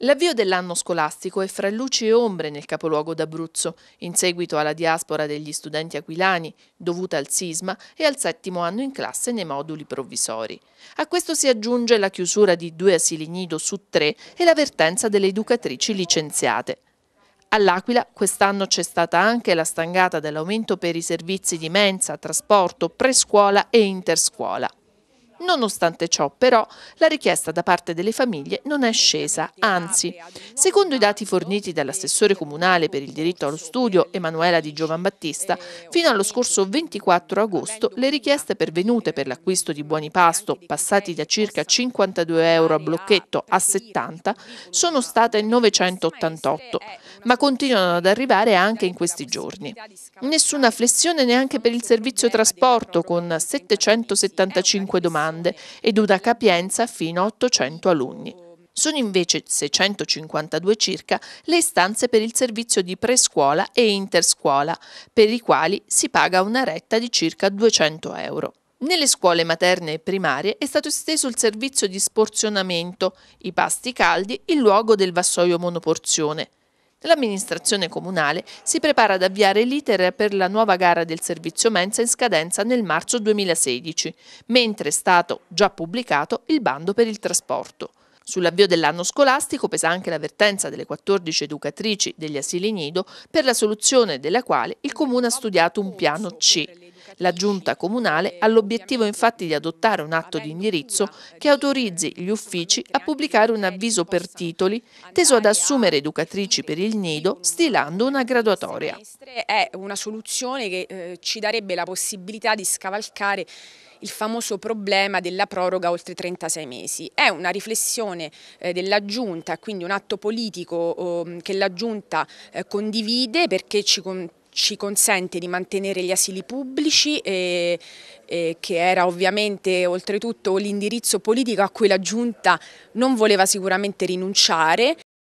L'avvio dell'anno scolastico è fra luci e ombre nel capoluogo d'Abruzzo, in seguito alla diaspora degli studenti aquilani, dovuta al sisma e al settimo anno in classe nei moduli provvisori. A questo si aggiunge la chiusura di due asili nido su tre e l'avvertenza delle educatrici licenziate. All'Aquila quest'anno c'è stata anche la stangata dell'aumento per i servizi di mensa, trasporto, prescuola e interscuola. Nonostante ciò, però, la richiesta da parte delle famiglie non è scesa, anzi, secondo i dati forniti dall'assessore comunale per il diritto allo studio Emanuela Di Giovan Battista, fino allo scorso 24 agosto le richieste pervenute per l'acquisto di buoni pasto, passati da circa 52 euro a blocchetto a 70, sono state 988, ma continuano ad arrivare anche in questi giorni. Nessuna flessione neanche per il servizio trasporto con 775 domande Grande ed una capienza fino a 800 alunni. Sono invece 652 circa le istanze per il servizio di prescuola e interscuola, per i quali si paga una retta di circa 200 euro. Nelle scuole materne e primarie è stato esteso il servizio di sporzionamento, i pasti caldi il luogo del vassoio monoporzione. L'amministrazione comunale si prepara ad avviare l'iter per la nuova gara del servizio mensa in scadenza nel marzo 2016, mentre è stato già pubblicato il bando per il trasporto. Sull'avvio dell'anno scolastico pesa anche l'avvertenza delle 14 educatrici degli asili nido per la soluzione della quale il Comune ha studiato un piano C la giunta comunale ha l'obiettivo infatti di adottare un atto di indirizzo che autorizzi gli uffici a pubblicare un avviso per titoli teso ad assumere educatrici per il nido stilando una graduatoria. È una soluzione che eh, ci darebbe la possibilità di scavalcare il famoso problema della proroga oltre 36 mesi. È una riflessione eh, della Giunta, quindi un atto politico oh, che la Giunta eh, condivide perché ci, con, ci consente di mantenere gli asili pubblici e, e che era ovviamente oltretutto l'indirizzo politico a cui la Giunta non voleva sicuramente rinunciare.